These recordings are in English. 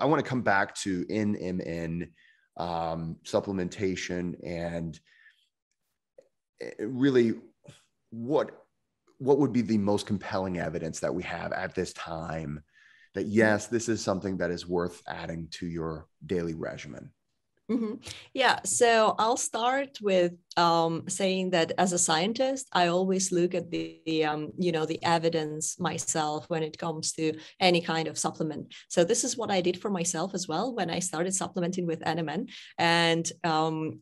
I want to come back to NMN um, supplementation and eh, really what what would be the most compelling evidence that we have at this time that hmm. yes, this is something that is worth adding to your daily regimen. Mm-hmm. Yeah, so I'll start with um, saying that as a scientist, I always look at the, the um, you know the evidence myself when it comes to any kind of supplement. So this is what I did for myself as well when I started supplementing with NMN, and um,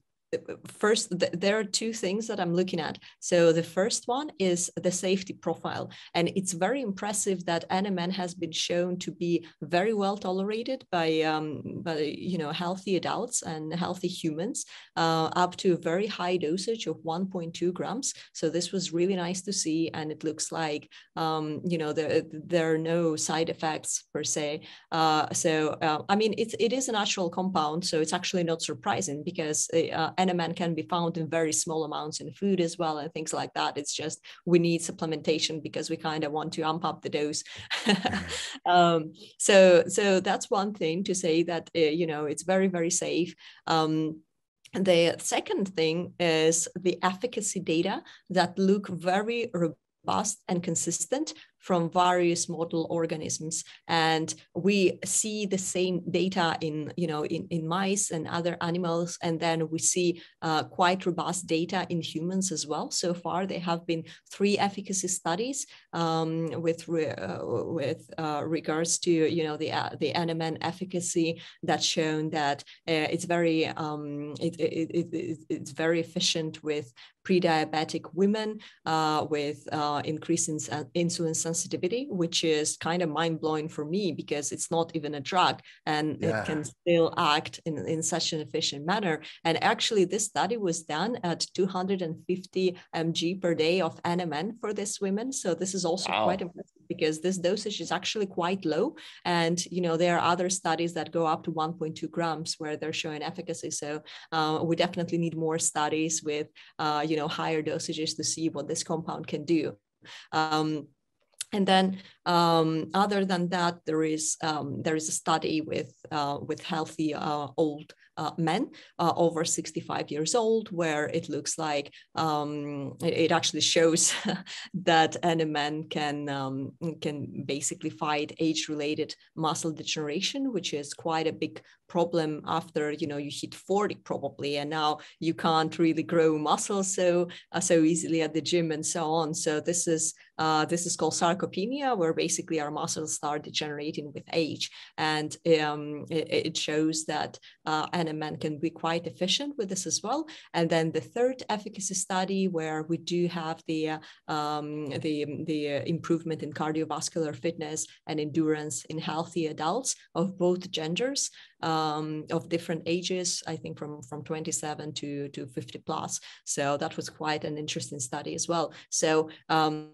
first th there are two things that i'm looking at so the first one is the safety profile and it's very impressive that nmn has been shown to be very well tolerated by um, by you know healthy adults and healthy humans uh, up to a very high dosage of 1.2 grams so this was really nice to see and it looks like um, you know there there are no side effects per se uh, so uh, i mean it's it is a natural compound so it's actually not surprising because uh, NMN can be found in very small amounts in food as well and things like that. It's just we need supplementation because we kind of want to amp up the dose. Mm-hmm. um, so so that's one thing to say that uh, you know it's very very safe. Um, the second thing is the efficacy data that look very robust and consistent from various model organisms. And we see the same data in, you know, in, in mice and other animals. And then we see uh, quite robust data in humans as well. So far, there have been three efficacy studies um, with, re uh, with uh, regards to, you know, the, uh, the NMN efficacy that's shown that uh, it's very, um, it, it, it, it's very efficient with pre-diabetic women uh, with increasing insulin sensitivity sensitivity, which is kind of mind blowing for me because it's not even a drug and yeah. it can still act in, in such an efficient manner. And actually, this study was done at 250 mg per day of NMN for these women. So this is also wow. quite impressive because this dosage is actually quite low. And, you know, there are other studies that go up to 1.2 grams where they're showing efficacy. So uh, we definitely need more studies with, uh, you know, higher dosages to see what this compound can do. Um, and then, um, other than that, there is um, there is a study with uh, with healthy uh, old uh, men uh, over 65 years old, where it looks like um, it, it, actually shows that any man can um, can basically fight age-related muscle degeneration, which is quite a big problem after you know you hit 40 probably, and now you can't really grow muscle so uh, so easily at the gym and so on. So this is uh, this is called sarcoma sarcopenia, where basically our muscles start degenerating with age. And um, it, it, shows that uh, NMN can be quite efficient with this as well. And then the third efficacy study, where we do have the, uh, um, the, the improvement in cardiovascular fitness and endurance in healthy adults of both genders. Um, of different ages, I think from, from 27 to, to 50 plus. So that was quite an interesting study as well. So um,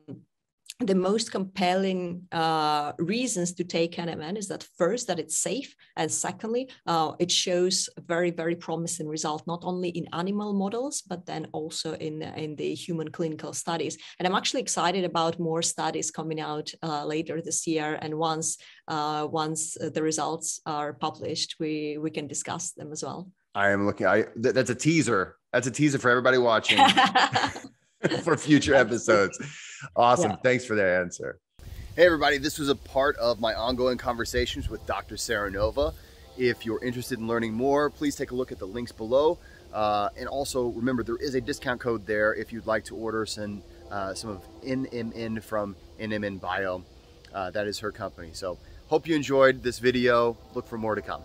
the most compelling uh, reasons to take NMN is that first, that it's safe, and secondly, uh, it shows very, very promising result, not only in animal models, but then also in, in the human clinical studies. And I'm actually excited about more studies coming out uh, later this year. And once, uh, once uh, the results are published, we, we can discuss them as well. I am looking, I, th- that's a teaser. That's a teaser for everybody watching for future episodes. Awesome. Yeah. Thanks for that answer. Hey, everybody. This was a part of my ongoing conversations with Dr. Saranova. If you're interested in learning more, please take a look at the links below. Uh, and also remember, there is a discount code there if you'd like to order some, uh, some of NMN from NMN Bio. Uh, that is her company. So hope you enjoyed this video. Look for more to come.